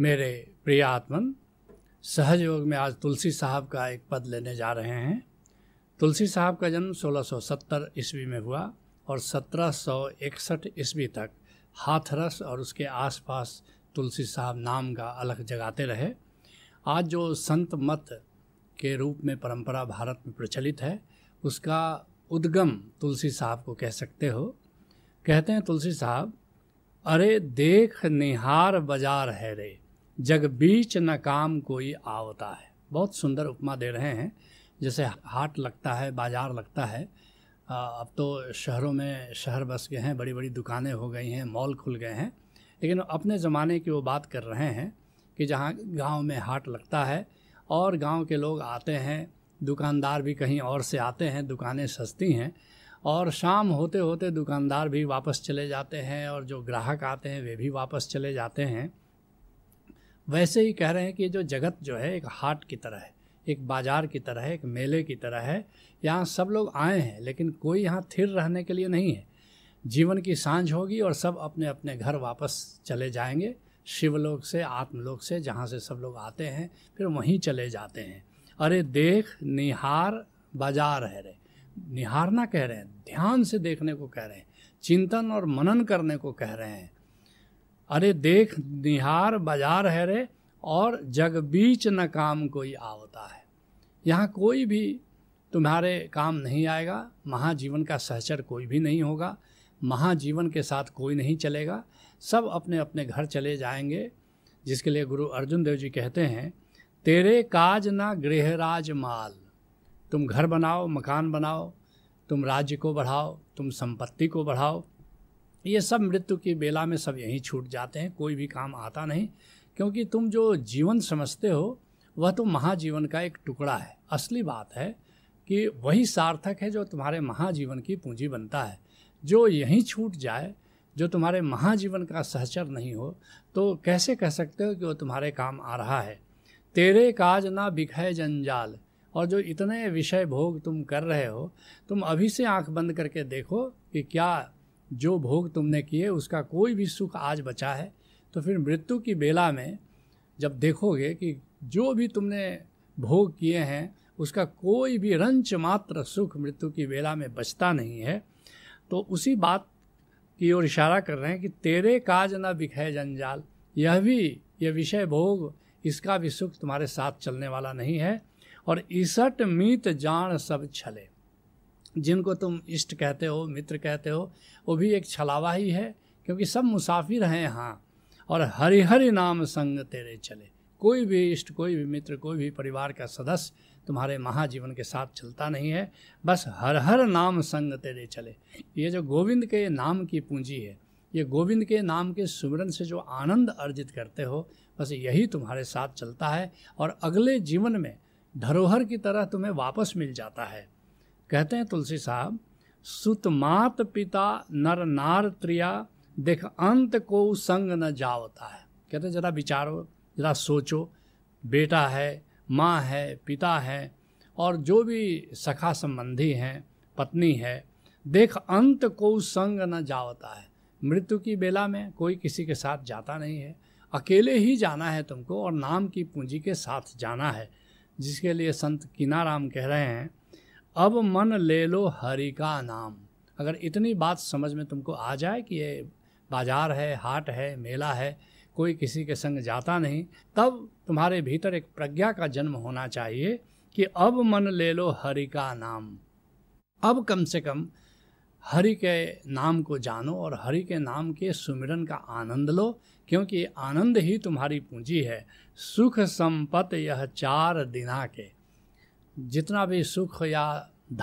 मेरे प्रिय आत्मन सहजयोग में आज तुलसी साहब का एक पद लेने जा रहे हैं तुलसी साहब का जन्म 1670 ईस्वी में हुआ और 1761 ईस्वी तक हाथरस और उसके आसपास तुलसी साहब नाम का अलग जगाते रहे आज जो संत मत के रूप में परंपरा भारत में प्रचलित है उसका उद्गम तुलसी साहब को कह सकते हो कहते हैं तुलसी साहब अरे देख निहार बाजार है रे जग बीच न काम कोई आवता है बहुत सुंदर उपमा दे रहे हैं जैसे हाट लगता है बाजार लगता है अब तो शहरों में शहर बस गए हैं बड़ी बड़ी दुकानें हो गई हैं मॉल खुल गए हैं लेकिन अपने ज़माने की वो बात कर रहे हैं कि जहाँ गांव में हाट लगता है और गांव के लोग आते हैं दुकानदार भी कहीं और से आते हैं दुकानें सस्ती हैं और शाम होते होते दुकानदार भी वापस चले जाते हैं और जो ग्राहक आते हैं वे भी वापस चले जाते हैं वैसे ही कह रहे हैं कि जो जगत जो है एक हाट की तरह है एक बाज़ार की तरह है एक मेले की तरह है यहाँ सब लोग आए हैं लेकिन कोई यहाँ थिर रहने के लिए नहीं है जीवन की सांझ होगी और सब अपने अपने घर वापस चले जाएंगे शिवलोक से आत्मलोक से जहाँ से सब लोग आते हैं फिर वहीं चले जाते हैं अरे देख निहार बाजार है रे निहारना कह रहे हैं ध्यान से देखने को कह रहे हैं चिंतन और मनन करने को कह रहे हैं अरे देख निहार बाजार है रे और जग बीच न काम कोई आवता है यहाँ कोई भी तुम्हारे काम नहीं आएगा महाजीवन का सहचर कोई भी नहीं होगा महाजीवन के साथ कोई नहीं चलेगा सब अपने अपने घर चले जाएंगे जिसके लिए गुरु अर्जुन देव जी कहते हैं तेरे काज ना गृहराज माल तुम घर बनाओ मकान बनाओ तुम राज्य को बढ़ाओ तुम संपत्ति को बढ़ाओ ये सब मृत्यु की बेला में सब यहीं छूट जाते हैं कोई भी काम आता नहीं क्योंकि तुम जो जीवन समझते हो वह तो महाजीवन का एक टुकड़ा है असली बात है कि वही सार्थक है जो तुम्हारे महाजीवन की पूंजी बनता है जो यहीं छूट जाए जो तुम्हारे महाजीवन का सहचर नहीं हो तो कैसे कह सकते हो कि वो तुम्हारे काम आ रहा है तेरे काज ना बिखय जंजाल और जो इतने विषय भोग तुम कर रहे हो तुम अभी से आंख बंद करके देखो कि क्या जो भोग तुमने किए उसका कोई भी सुख आज बचा है तो फिर मृत्यु की बेला में जब देखोगे कि जो भी तुमने भोग किए हैं उसका कोई भी रंच मात्र सुख मृत्यु की बेला में बचता नहीं है तो उसी बात की ओर इशारा कर रहे हैं कि तेरे काज न बिखे जंजाल यह भी यह विषय भोग इसका भी सुख तुम्हारे साथ चलने वाला नहीं है और ईसट मीत जान सब छले जिनको तुम इष्ट कहते हो मित्र कहते हो वो भी एक छलावा ही है क्योंकि सब मुसाफिर हैं यहाँ और हरिहरि नाम संग तेरे चले कोई भी इष्ट कोई भी मित्र कोई भी परिवार का सदस्य तुम्हारे महाजीवन के साथ चलता नहीं है बस हर हर नाम संग तेरे चले ये जो गोविंद के नाम की पूंजी है ये गोविंद के नाम के सुमिरन से जो आनंद अर्जित करते हो बस यही तुम्हारे साथ चलता है और अगले जीवन में धरोहर की तरह तुम्हें वापस मिल जाता है कहते हैं तुलसी साहब सुतमात पिता नर नार त्रिया देख अंत को संग न जावता है कहते जरा विचार ज़रा सोचो बेटा है माँ है पिता है और जो भी सखा संबंधी हैं पत्नी है देख अंत को संग न जावता है मृत्यु की बेला में कोई किसी के साथ जाता नहीं है अकेले ही जाना है तुमको और नाम की पूंजी के साथ जाना है जिसके लिए संत किनाराम कह रहे हैं अब मन ले लो हरि का नाम अगर इतनी बात समझ में तुमको आ जाए कि ये बाजार है हाट है मेला है कोई किसी के संग जाता नहीं तब तुम्हारे भीतर एक प्रज्ञा का जन्म होना चाहिए कि अब मन ले लो हरि का नाम अब कम से कम हरि के नाम को जानो और हरि के नाम के सुमिरन का आनंद लो क्योंकि आनंद ही तुम्हारी पूंजी है सुख संपत यह चार दिना के जितना भी सुख या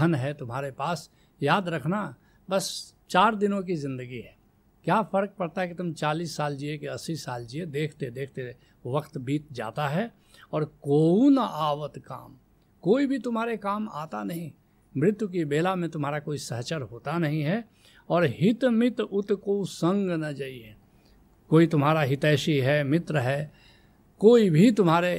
धन है तुम्हारे पास याद रखना बस चार दिनों की ज़िंदगी है क्या फ़र्क पड़ता है कि तुम 40 साल जिए कि 80 साल जिए देखते देखते वक्त बीत जाता है और को न आवत काम कोई भी तुम्हारे काम आता नहीं मृत्यु की बेला में तुम्हारा कोई सहचर होता नहीं है और हित मित उत को संग न जाइए कोई तुम्हारा हितैषी है मित्र है कोई भी तुम्हारे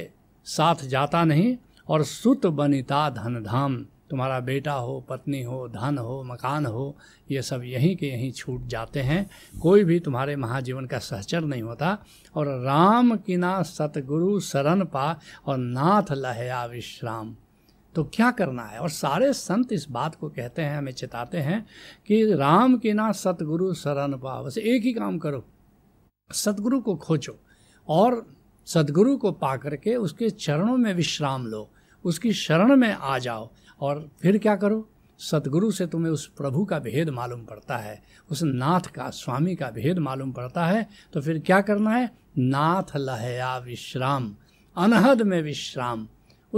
साथ जाता नहीं और सुत बनिता धन धाम तुम्हारा बेटा हो पत्नी हो धन हो मकान हो ये सब यहीं के यहीं छूट जाते हैं कोई भी तुम्हारे महाजीवन का सहचर नहीं होता और राम किना सतगुरु शरण पा और नाथ लहया विश्राम तो क्या करना है और सारे संत इस बात को कहते हैं हमें चिताते हैं कि राम के ना सतगुरु शरण पा बस एक ही काम करो सतगुरु को खोजो और सतगुरु को पा करके उसके चरणों में विश्राम लो उसकी शरण में आ जाओ और फिर क्या करो सतगुरु से तुम्हें उस प्रभु का भेद मालूम पड़ता है उस नाथ का स्वामी का भेद मालूम पड़ता है तो फिर क्या करना है नाथ लहया विश्राम अनहद में विश्राम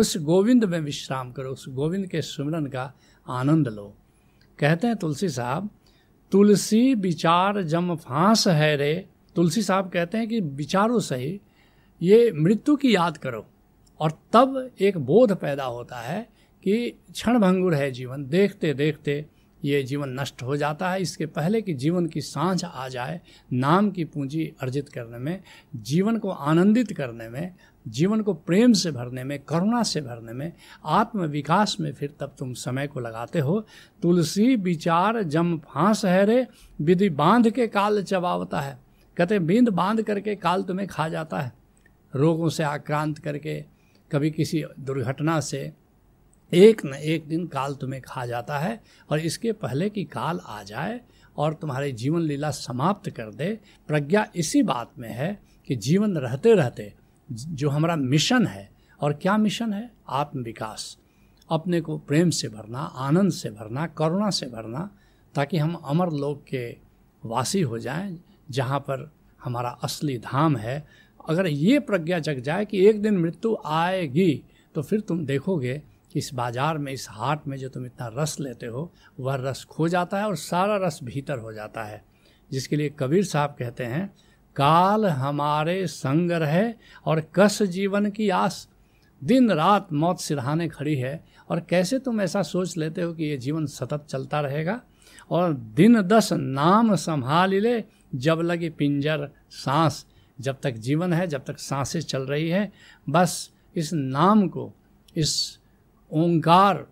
उस गोविंद में विश्राम करो उस गोविंद के सुमिरन का आनंद लो कहते हैं तुलसी साहब तुलसी विचार जम फांस है रे तुलसी साहब कहते हैं कि विचारों सही ये मृत्यु की याद करो और तब एक बोध पैदा होता है कि भंगुर है जीवन देखते देखते ये जीवन नष्ट हो जाता है इसके पहले कि जीवन की सांझ आ जाए नाम की पूंजी अर्जित करने में जीवन को आनंदित करने में जीवन को प्रेम से भरने में करुणा से भरने में आत्म विकास में फिर तब तुम समय को लगाते हो तुलसी विचार जम फांस है रे विधि बांध के काल चबावता है कहते बिंद बांध करके काल तुम्हें खा जाता है रोगों से आक्रांत करके कभी किसी दुर्घटना से एक न एक दिन काल तुम्हें खा जाता है और इसके पहले कि काल आ जाए और तुम्हारी जीवन लीला समाप्त कर दे प्रज्ञा इसी बात में है कि जीवन रहते रहते जो हमारा मिशन है और क्या मिशन है आत्म विकास अपने को प्रेम से भरना आनंद से भरना करुणा से भरना ताकि हम अमर लोक के वासी हो जाएं जहाँ पर हमारा असली धाम है अगर ये प्रज्ञा जग जाए कि एक दिन मृत्यु आएगी तो फिर तुम देखोगे इस बाजार में इस हाट में जो तुम इतना रस लेते हो वह रस खो जाता है और सारा रस भीतर हो जाता है जिसके लिए कबीर साहब कहते हैं काल हमारे संग रहे और कस जीवन की आस दिन रात मौत सिरहाने खड़ी है और कैसे तुम ऐसा सोच लेते हो कि ये जीवन सतत चलता रहेगा और दिन दस नाम संभाल ले जब लगे पिंजर सांस जब तक जीवन है जब तक सांसें चल रही है बस इस नाम को इस ओंकार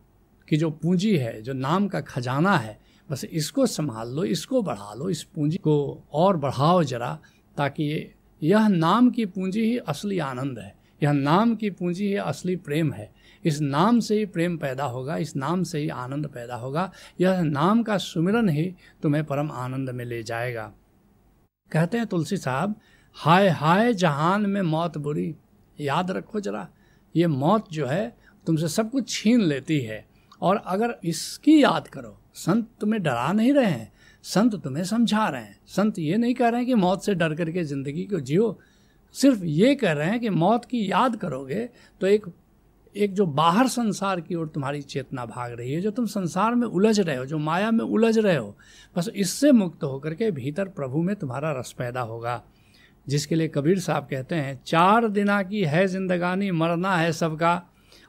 की जो पूंजी है जो नाम का खजाना है बस इसको संभाल लो इसको बढ़ा लो इस पूंजी को और बढ़ाओ जरा ताकि ये यह नाम की पूंजी ही असली आनंद है यह नाम की पूंजी ही असली प्रेम है इस नाम से ही प्रेम पैदा होगा इस नाम से ही आनंद पैदा होगा यह नाम का सुमिरन ही तुम्हें परम आनंद में ले जाएगा कहते हैं तुलसी साहब हाय हाय जहान में मौत बुरी याद रखो जरा ये मौत जो है तुमसे सब कुछ छीन लेती है और अगर इसकी याद करो संत तुम्हें डरा नहीं रहे हैं संत तुम्हें समझा रहे हैं संत ये नहीं कह रहे हैं कि मौत से डर करके ज़िंदगी को जियो सिर्फ ये कह रहे हैं कि मौत की याद करोगे तो एक एक जो बाहर संसार की ओर तुम्हारी चेतना भाग रही है जो तुम संसार में उलझ रहे हो जो माया में उलझ रहे हो बस इससे मुक्त होकर के भीतर प्रभु में तुम्हारा रस पैदा होगा जिसके लिए कबीर साहब कहते हैं चार दिना की है जिंदगानी मरना है सबका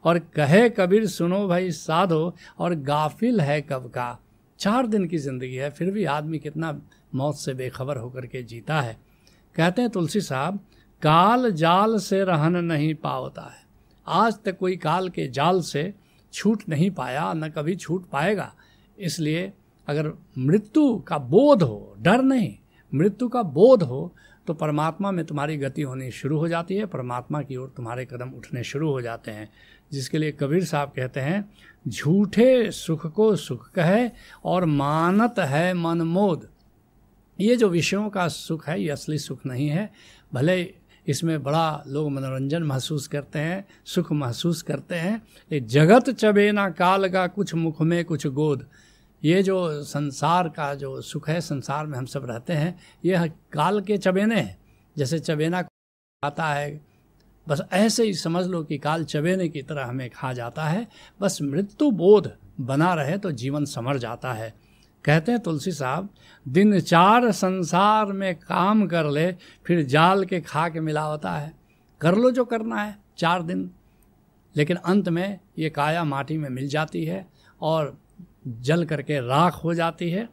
और कहे कबीर सुनो भाई साधो और गाफिल है कब का चार दिन की ज़िंदगी है फिर भी आदमी कितना मौत से बेखबर होकर के जीता है कहते हैं तुलसी साहब काल जाल से रहन नहीं पावता है आज तक कोई काल के जाल से छूट नहीं पाया न कभी छूट पाएगा इसलिए अगर मृत्यु का बोध हो डर नहीं मृत्यु का बोध हो तो परमात्मा में तुम्हारी गति होनी शुरू हो जाती है परमात्मा की ओर तुम्हारे कदम उठने शुरू हो जाते हैं जिसके लिए कबीर साहब कहते हैं झूठे सुख को सुख कहे और मानत है मनमोद ये जो विषयों का सुख है ये असली सुख नहीं है भले इसमें बड़ा लोग मनोरंजन महसूस करते हैं सुख महसूस करते हैं ये जगत चबेना काल का कुछ मुख में कुछ गोद ये जो संसार का जो सुख है संसार में हम सब रहते हैं यह काल के चबेने हैं जैसे चबेना आता है बस ऐसे ही समझ लो कि काल चबेने की तरह हमें खा जाता है बस मृत्यु बोध बना रहे तो जीवन समर जाता है कहते हैं तुलसी साहब दिन चार संसार में काम कर ले फिर जाल के खा के मिला होता है कर लो जो करना है चार दिन लेकिन अंत में ये काया माटी में मिल जाती है और जल करके राख हो जाती है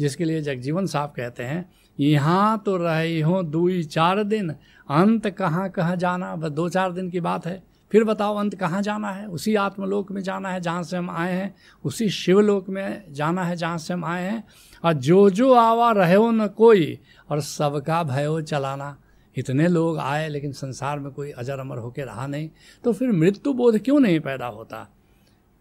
जिसके लिए जगजीवन साहब कहते हैं यहाँ तो रहे हो दुई चार दिन अंत कहाँ कहाँ जाना बस दो चार दिन की बात है फिर बताओ अंत कहाँ जाना है उसी आत्मलोक में जाना है जहाँ से हम आए हैं उसी शिवलोक में जाना है जहाँ से हम आए हैं और जो जो आवा रहे हो न कोई और सबका भयो चलाना इतने लोग आए लेकिन संसार में कोई अजर अमर होकर रहा नहीं तो फिर मृत्यु बोध क्यों नहीं पैदा होता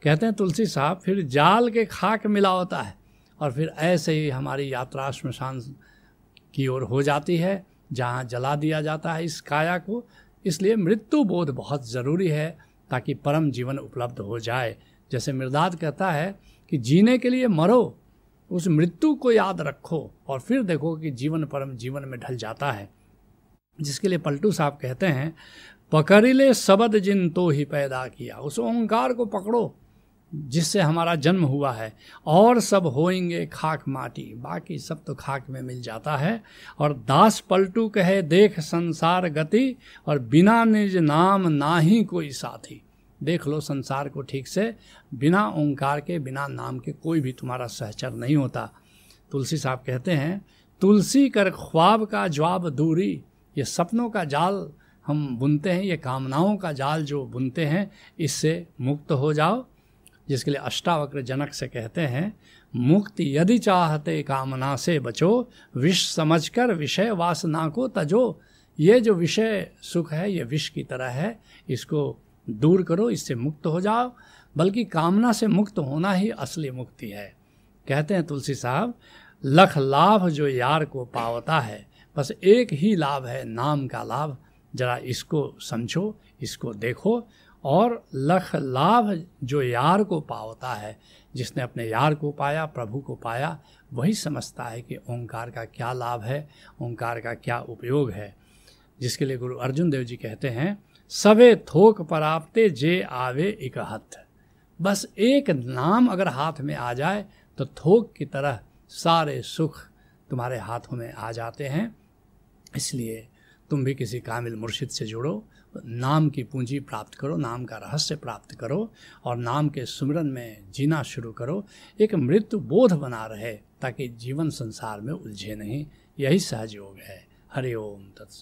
कहते हैं तुलसी साहब फिर जाल के खाक मिला होता है और फिर ऐसे ही हमारी यात्रा शमशान की ओर हो जाती है जहाँ जला दिया जाता है इस काया को इसलिए मृत्यु बोध बहुत ज़रूरी है ताकि परम जीवन उपलब्ध हो जाए जैसे मृदाद कहता है कि जीने के लिए मरो उस मृत्यु को याद रखो और फिर देखो कि जीवन परम जीवन में ढल जाता है जिसके लिए पलटू साहब कहते हैं पकड़िले शबद जिन तो ही पैदा किया उस ओंकार को पकड़ो जिससे हमारा जन्म हुआ है और सब होएंगे खाक माटी बाकी सब तो खाक में मिल जाता है और दास पलटू कहे देख संसार गति और बिना निज नाम ना ही कोई साथी देख लो संसार को ठीक से बिना ओंकार के बिना नाम के कोई भी तुम्हारा सहचर नहीं होता तुलसी साहब कहते हैं तुलसी कर ख्वाब का जवाब दूरी ये सपनों का जाल हम बुनते हैं ये कामनाओं का जाल जो बुनते हैं इससे मुक्त हो जाओ जिसके लिए अष्टावक्र जनक से कहते हैं मुक्ति यदि चाहते कामना से बचो विष समझकर विषय वासना को तजो ये जो विषय सुख है ये विष की तरह है इसको दूर करो इससे मुक्त हो जाओ बल्कि कामना से मुक्त होना ही असली मुक्ति है कहते हैं तुलसी साहब लख लाभ जो यार को पावता है बस एक ही लाभ है नाम का लाभ जरा इसको समझो इसको देखो और लख लाभ जो यार को पावता है जिसने अपने यार को पाया प्रभु को पाया वही समझता है कि ओंकार का क्या लाभ है ओंकार का क्या उपयोग है जिसके लिए गुरु अर्जुन देव जी कहते हैं सवे थोक पराप्ते जे आवे एक हथ बस एक नाम अगर हाथ में आ जाए तो थोक की तरह सारे सुख तुम्हारे हाथों में आ जाते हैं इसलिए तुम भी किसी कामिल मुर्शिद से जुड़ो नाम की पूंजी प्राप्त करो नाम का रहस्य प्राप्त करो और नाम के सुमिरन में जीना शुरू करो एक मृत्यु बोध बना रहे ताकि जीवन संसार में उलझे नहीं यही योग है हरे ओम तत्सत